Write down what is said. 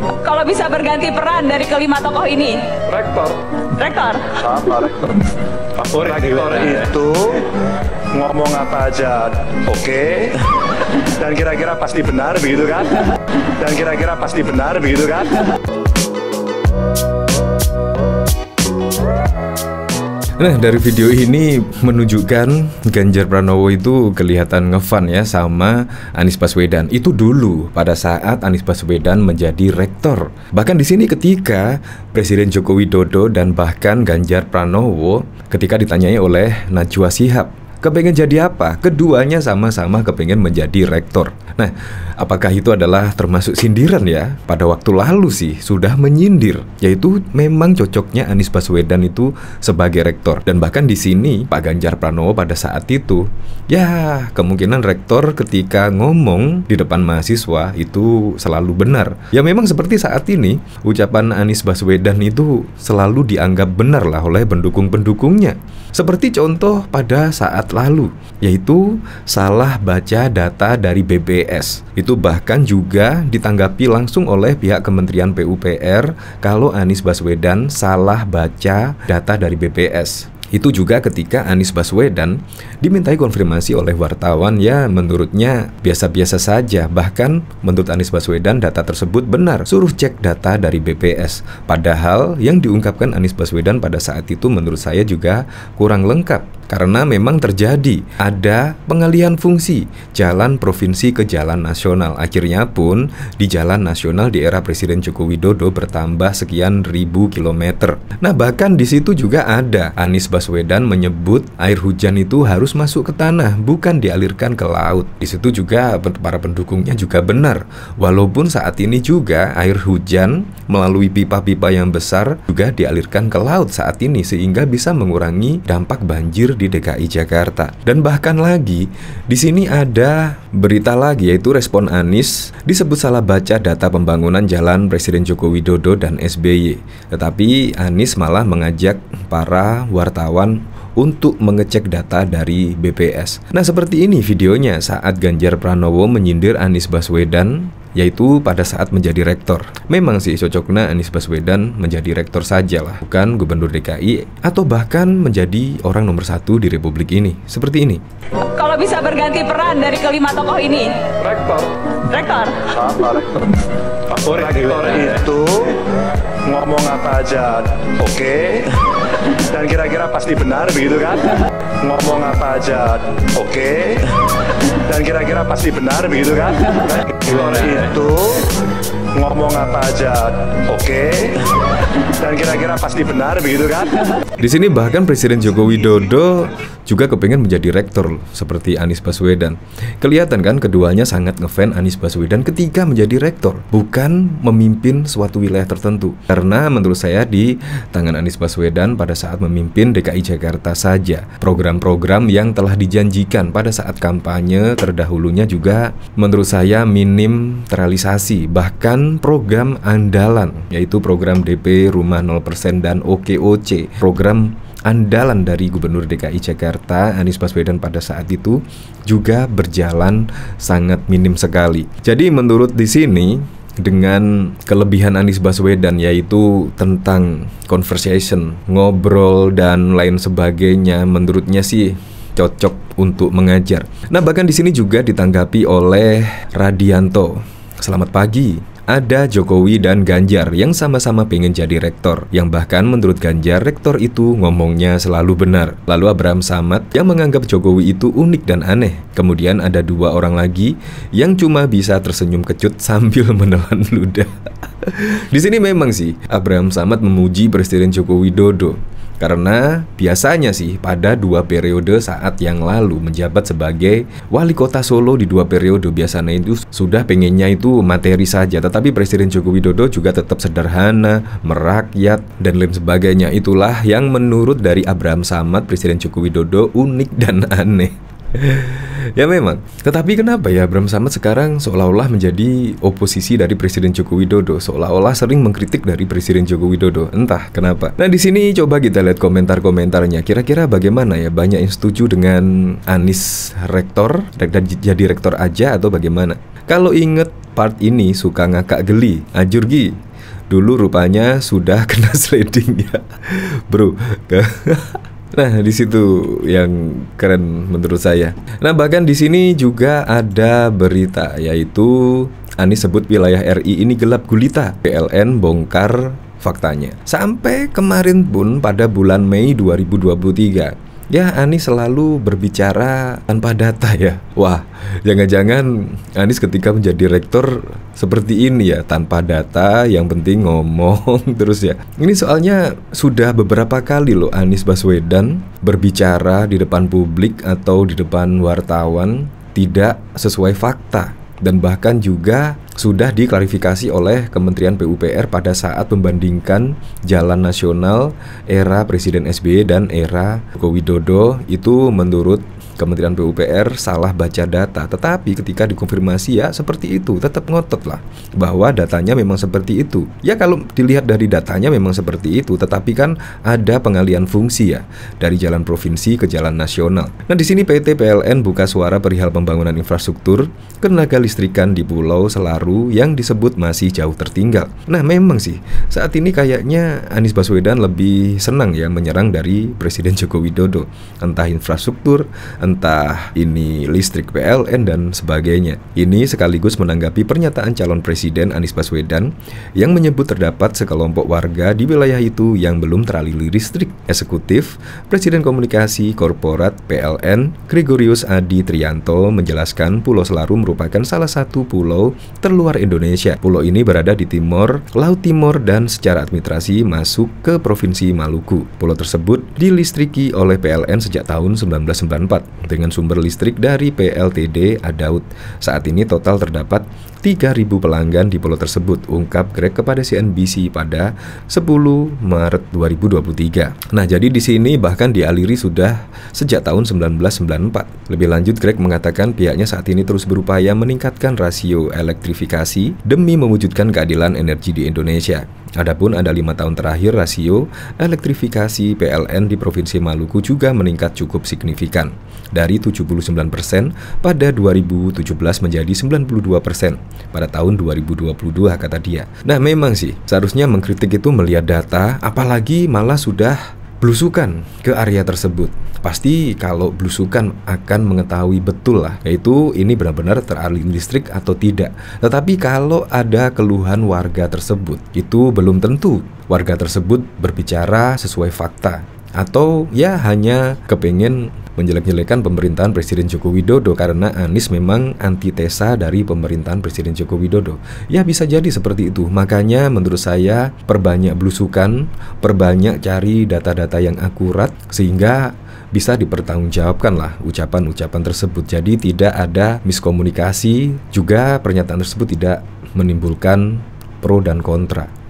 Kalau bisa berganti peran dari kelima tokoh ini? Rektor. Rektor? Sama rektor. Aku rektor itu ngomong apa aja oke okay. dan kira-kira pasti benar begitu kan dan kira-kira pasti benar begitu kan Nah, dari video ini menunjukkan Ganjar Pranowo itu kelihatan ngefan ya sama Anies Baswedan. Itu dulu pada saat Anies Baswedan menjadi rektor. Bahkan di sini ketika Presiden Joko Widodo dan bahkan Ganjar Pranowo ketika ditanyai oleh Najwa Sihab Kepengen jadi apa? Keduanya sama-sama kepingin menjadi rektor. Nah, apakah itu adalah termasuk sindiran ya? Pada waktu lalu sih sudah menyindir, yaitu memang cocoknya Anies Baswedan itu sebagai rektor. Dan bahkan di sini Pak Ganjar Pranowo pada saat itu, ya kemungkinan rektor ketika ngomong di depan mahasiswa itu selalu benar. Ya memang seperti saat ini, ucapan Anies Baswedan itu selalu dianggap benar lah oleh pendukung-pendukungnya. Seperti contoh pada saat lalu, yaitu salah baca data dari BPS. Itu bahkan juga ditanggapi langsung oleh pihak Kementerian PUPR kalau Anies Baswedan salah baca data dari BPS. Itu juga ketika Anies Baswedan dimintai konfirmasi oleh wartawan ya menurutnya biasa-biasa saja. Bahkan menurut Anies Baswedan data tersebut benar, suruh cek data dari BPS. Padahal yang diungkapkan Anies Baswedan pada saat itu menurut saya juga kurang lengkap karena memang terjadi ada pengalihan fungsi jalan provinsi ke jalan nasional. Akhirnya pun di jalan nasional di era Presiden Joko Widodo bertambah sekian ribu kilometer. Nah bahkan di situ juga ada Anies Baswedan menyebut air hujan itu harus masuk ke tanah bukan dialirkan ke laut. Di situ juga para pendukungnya juga benar. Walaupun saat ini juga air hujan melalui pipa-pipa yang besar juga dialirkan ke laut saat ini sehingga bisa mengurangi dampak banjir di DKI Jakarta. Dan bahkan lagi, di sini ada berita lagi yaitu respon Anies disebut salah baca data pembangunan jalan Presiden Joko Widodo dan SBY. Tetapi Anies malah mengajak para wartawan untuk mengecek data dari BPS. Nah, seperti ini videonya saat Ganjar Pranowo menyindir Anies Baswedan yaitu pada saat menjadi rektor. Memang sih cocoknya Anies Baswedan menjadi rektor saja lah, bukan gubernur DKI atau bahkan menjadi orang nomor satu di Republik ini, seperti ini. Kalau bisa berganti peran dari kelima tokoh ini? Rektor. Rektor? Sama rektor. rektor, rektor itu ngomong apa aja, oke? Okay? dan kira-kira pasti benar begitu kan ngomong apa aja oke okay. dan kira-kira pasti benar begitu kan nah, itu ngomong apa aja oke okay. dan kira-kira pasti benar begitu kan di sini bahkan Presiden Joko Widodo juga kepingin menjadi rektor seperti Anies Baswedan kelihatan kan keduanya sangat ngefan Anies Baswedan ketika menjadi rektor bukan memimpin suatu wilayah tertentu karena menurut saya di tangan Anies Baswedan pada saat memimpin DKI Jakarta saja program-program yang telah dijanjikan pada saat kampanye terdahulunya juga menurut saya minim teralisasi, bahkan program andalan yaitu program DP Rumah 0% dan OKOC. Program andalan dari Gubernur DKI Jakarta Anies Baswedan pada saat itu juga berjalan sangat minim sekali. Jadi menurut di sini dengan kelebihan Anies Baswedan yaitu tentang conversation, ngobrol dan lain sebagainya menurutnya sih cocok untuk mengajar. Nah, bahkan di sini juga ditanggapi oleh Radianto. Selamat pagi. Ada Jokowi dan Ganjar yang sama-sama pengen jadi rektor, yang bahkan menurut Ganjar, rektor itu ngomongnya selalu benar. Lalu Abraham Samad yang menganggap Jokowi itu unik dan aneh. Kemudian ada dua orang lagi yang cuma bisa tersenyum kecut sambil menelan ludah. Di sini memang sih, Abraham Samad memuji Presiden Joko Widodo karena biasanya sih pada dua periode saat yang lalu menjabat sebagai wali kota Solo di dua periode biasanya itu sudah pengennya itu materi saja Tetapi Presiden Joko Widodo juga tetap sederhana, merakyat, dan lain sebagainya Itulah yang menurut dari Abraham Samad Presiden Joko Widodo unik dan aneh ya memang. Tetapi kenapa ya Bram Samad sekarang seolah-olah menjadi oposisi dari Presiden Joko Widodo, seolah-olah sering mengkritik dari Presiden Joko Widodo. Entah kenapa. Nah, di sini coba kita lihat komentar-komentarnya. Kira-kira bagaimana ya? Banyak yang setuju dengan Anies rektor, jadi rektor aja atau bagaimana? Kalau inget part ini suka ngakak geli, ajurgi. Ah, dulu rupanya sudah kena sliding ya. Bro. Nah, di situ yang keren menurut saya. Nah, bahkan di sini juga ada berita yaitu Anies sebut wilayah RI ini gelap gulita. PLN bongkar faktanya. Sampai kemarin pun pada bulan Mei 2023 Ya, Anies selalu berbicara tanpa data ya. Wah, jangan-jangan Anies ketika menjadi rektor seperti ini ya, tanpa data, yang penting ngomong terus ya. Ini soalnya sudah beberapa kali loh Anies Baswedan berbicara di depan publik atau di depan wartawan tidak sesuai fakta dan bahkan juga sudah diklarifikasi oleh Kementerian PUPR pada saat membandingkan jalan nasional era Presiden SBY dan era Joko Widodo itu menurut Kementerian PUPR salah baca data, tetapi ketika dikonfirmasi ya seperti itu, tetap ngotot lah bahwa datanya memang seperti itu. Ya kalau dilihat dari datanya memang seperti itu, tetapi kan ada pengalian fungsi ya dari jalan provinsi ke jalan nasional. Nah di sini PT PLN buka suara perihal pembangunan infrastruktur tenaga listrikan di Pulau Selarut baru yang disebut masih jauh tertinggal. Nah, memang sih, saat ini kayaknya Anies Baswedan lebih senang ya menyerang dari Presiden Joko Widodo, entah infrastruktur, entah ini listrik PLN dan sebagainya. Ini sekaligus menanggapi pernyataan calon presiden Anies Baswedan yang menyebut terdapat sekelompok warga di wilayah itu yang belum teraliri listrik. Eksekutif Presiden Komunikasi Korporat PLN Gregorius Adi Trianto menjelaskan Pulau Selaru merupakan salah satu pulau ter terluar Indonesia. Pulau ini berada di timur, Laut Timur dan secara administrasi masuk ke Provinsi Maluku. Pulau tersebut dilistriki oleh PLN sejak tahun 1994 dengan sumber listrik dari PLTD Adaut. Saat ini total terdapat 3.000 pelanggan di pulau tersebut, ungkap Greg kepada CNBC pada 10 Maret 2023. Nah, jadi di sini bahkan dialiri sudah sejak tahun 1994. Lebih lanjut, Greg mengatakan pihaknya saat ini terus berupaya meningkatkan rasio elektrifikasi demi mewujudkan keadilan energi di Indonesia. Adapun ada lima tahun terakhir rasio elektrifikasi PLN di Provinsi Maluku juga meningkat cukup signifikan dari 79% pada 2017 menjadi 92% pada tahun 2022 kata dia. Nah memang sih seharusnya mengkritik itu melihat data apalagi malah sudah belusukan ke area tersebut. Pasti kalau belusukan akan mengetahui betul lah, yaitu ini benar-benar teraliri listrik atau tidak. Tetapi kalau ada keluhan warga tersebut, itu belum tentu warga tersebut berbicara sesuai fakta atau ya hanya kepingin menjelek-jelekan pemerintahan Presiden Joko Widodo karena Anies memang antitesa dari pemerintahan Presiden Joko Widodo. Ya bisa jadi seperti itu. Makanya menurut saya perbanyak belusukan, perbanyak cari data-data yang akurat sehingga bisa dipertanggungjawabkan lah ucapan-ucapan tersebut. Jadi tidak ada miskomunikasi, juga pernyataan tersebut tidak menimbulkan pro dan kontra.